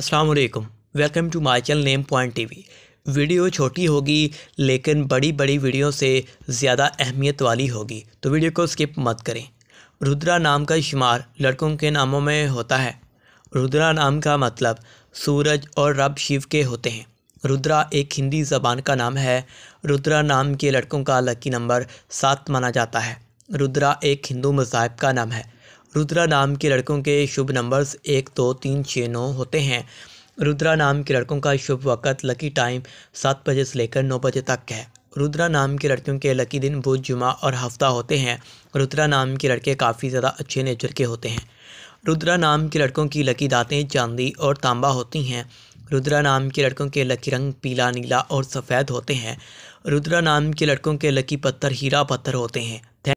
असलकम welcome to my channel name point TV video छोटी होगी लेकिन बड़ी बड़ी वीडियो से ज़्यादा अहमियत वाली होगी तो वीडियो को स्किप मत करें रुद्रा नाम का शुमार लड़कों के नामों में होता है रुद्रा नाम का मतलब सूरज और रब शिव के होते हैं रुद्रा एक हिंदी ज़बान का नाम है रुद्रा नाम के लड़कों का लकी नंबर सात माना जाता है रुद्रा एक हिंदू मज़ाहब का नाम है रुद्रा नाम के लड़कों के शुभ नंबर्स एक दो तीन छः नौ होते हैं रुद्रा नाम के लड़कों का शुभ वक़्त लकी टाइम सात बजे से लेकर नौ बजे तक है रुद्रा नाम के लड़कियों के लकी दिन बुध जुमा और हफ्ता होते हैं रुद्रा नाम के लड़के काफ़ी ज़्यादा अच्छे नेचर के होते हैं रुद्रा नाम के लड़कों की लकी दातें चांदी और तांबा होती हैं रुद्रा नाम के लड़कों के लकी रंग पीला नीला और सफ़ेद होते हैं रुद्रा नाम के लड़कों के लकी पत्थर हीरा पत्थर होते हैं